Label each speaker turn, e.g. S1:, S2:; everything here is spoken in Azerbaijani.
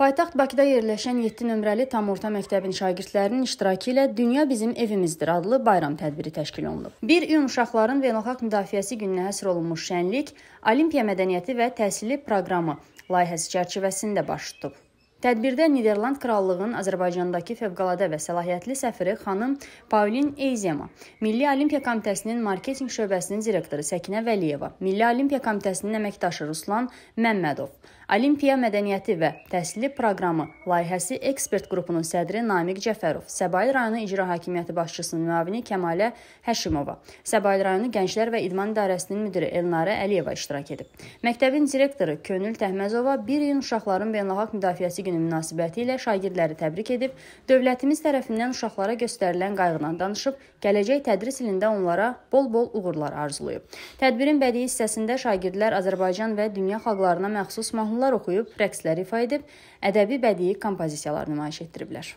S1: Paytaxt Bakıda yerləşən 7 nömrəli tam orta məktəbin şagirdlərinin iştirakı ilə Dünya bizim evimizdir adlı bayram tədbiri təşkil olunub. 1 iyun uşaqların beynəlxalq müdafiəsi gününə həsr olunmuş şənlik Olimpiya mədəniyyəti və təhsili proqramı layihəsi çərçivəsində baş tutub. Tədbirdə Niderland Krallığının Azərbaycandakı fəvqəladə və səlahiyyətli səfiri xanım Paulin Eyzema, Milli Olimpiya Komitəsinin marketinq şöbəsinin direktoru Səkinə Vəliyeva, Milli Olimpiya Komitəsinin əməkdaşı Ruslan Məmmədov, Olimpiya mədəniyyəti və təhsili proqramı layihəsi ekspert qrupunun sədri Namiq Cəfərov, Səbail rayonu icra hakimiyyəti başçısının müavini Kəmalə Həşimova, Səbail rayonu Gənclər və İdman İdarəsinin müdiri Elnarə Əliyeva iştirak edib. Məktəbin direktoru Könül Təhməzova 1 iyun uşaqların beynəlxalq müdafiəsi günü Günü münasibətilə şagirdləri təbrik edib, dövlətimiz tərəfindən uşaqlara göstərilən qayğıdan danışıb, gələcək tədris ilində onlara bol-bol uğurlar arzulayıb. Tədbirin bədii hissəsində şagirdlər Azərbaycan və dünya xalqlarına məxsus mahnılar oxuyub, rəqslər ifa edib, ədəbi bədii kompozisiyalar nümayiş etdiriblər.